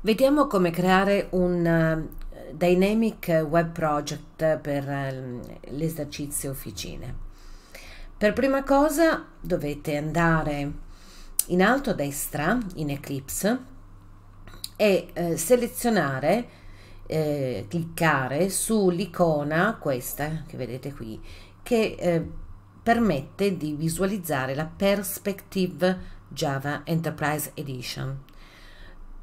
Vediamo come creare un eh, Dynamic Web Project per ehm, l'esercizio officine. Per prima cosa dovete andare in alto a destra in Eclipse e uh, selezionare, eh, cliccare sull'icona questa che vedete qui che permette di visualizzare la Perspective Java Enterprise Edition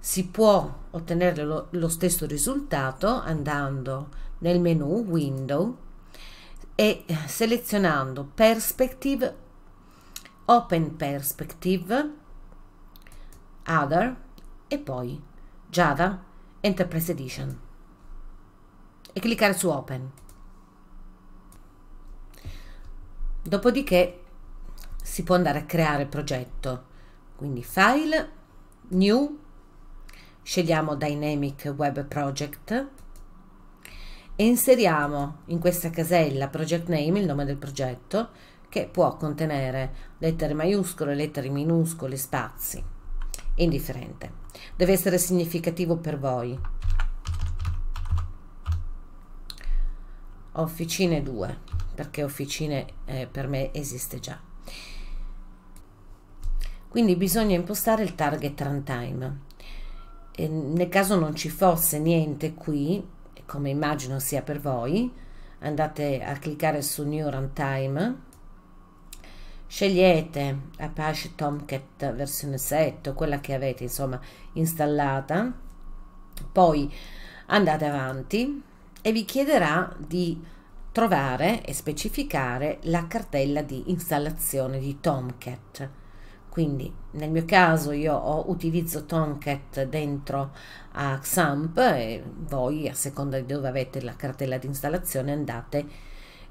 si può ottenere lo, lo stesso risultato andando nel menu Window e selezionando Perspective, Open Perspective, Other e poi Java Enterprise Edition e cliccare su Open. Dopodiché si può andare a creare progetto, quindi File, New scegliamo Dynamic Web Project e inseriamo in questa casella Project Name il nome del progetto che può contenere lettere maiuscole, lettere minuscole, spazi, indifferente. Deve essere significativo per voi. Officine 2, perché officine eh, per me esiste già. Quindi bisogna impostare il target runtime nel caso non ci fosse niente qui, come immagino sia per voi, andate a cliccare su New Runtime, scegliete Apache Tomcat versione 7, quella che avete insomma installata, poi andate avanti e vi chiederà di trovare e specificare la cartella di installazione di Tomcat quindi nel mio caso io ho, utilizzo Tomcat dentro a Xamp e voi a seconda di dove avete la cartella di installazione andate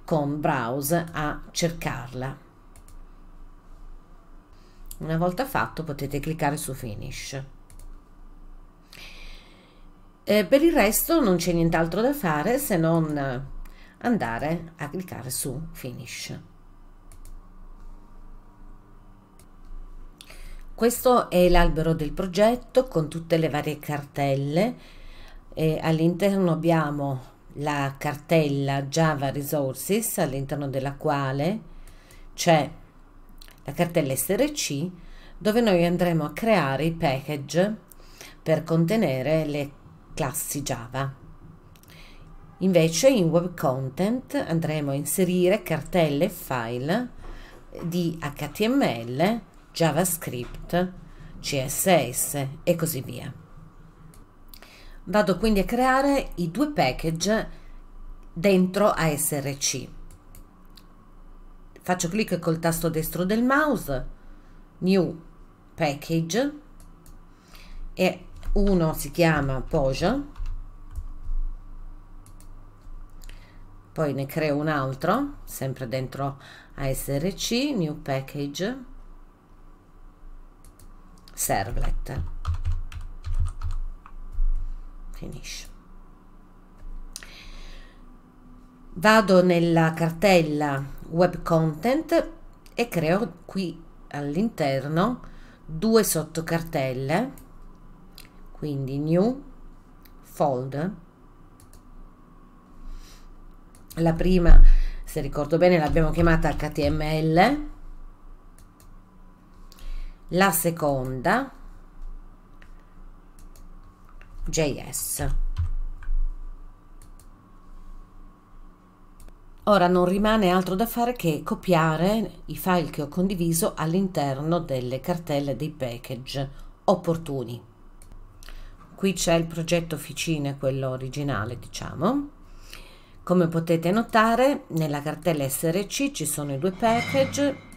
con browse a cercarla una volta fatto potete cliccare su finish eh, per il resto non c'è nient'altro da fare se non andare a cliccare su finish Questo è l'albero del progetto con tutte le varie cartelle. all'interno abbiamo la cartella Java Resources all'interno della quale c'è la cartella SRC dove noi andremo a creare i package per contenere le classi Java. Invece in Web Content andremo a inserire cartelle e file di HTML JavaScript, CSS e così via. Vado quindi a creare i due package dentro ASRC. Faccio clic col tasto destro del mouse, New Package e uno si chiama Poja, poi ne creo un altro, sempre dentro ASRC, New Package servlet finisce vado nella cartella web content e creo qui all'interno due sottocartelle quindi new fold la prima se ricordo bene l'abbiamo chiamata html la seconda JS. Ora non rimane altro da fare che copiare i file che ho condiviso all'interno delle cartelle dei package opportuni. Qui c'è il progetto Officine, quello originale diciamo. Come potete notare nella cartella SRC ci sono i due package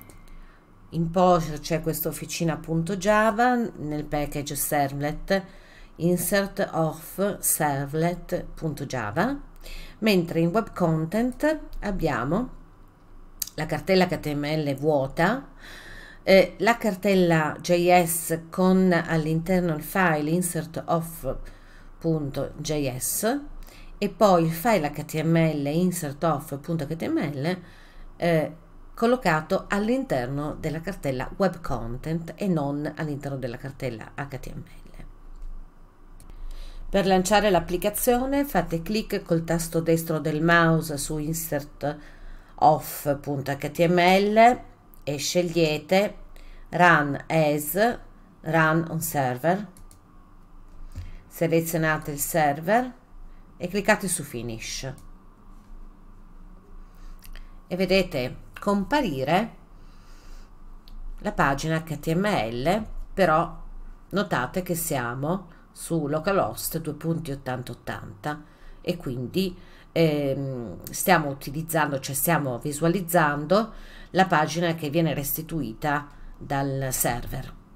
in Porsche c'è questa officina.java nel package servlet insert of servlet.java, mentre in web content abbiamo la cartella HTML vuota, eh, la cartella JS con all'interno il file insert of.js e poi il file HTML insert of.html eh, collocato all'interno della cartella web content e non all'interno della cartella HTML. Per lanciare l'applicazione fate clic col tasto destro del mouse su insert off.html e scegliete run as run on server selezionate il server e cliccate su finish e vedete comparire la pagina HTML, però notate che siamo su localhost 2.8080 e quindi ehm, stiamo utilizzando, cioè stiamo visualizzando la pagina che viene restituita dal server.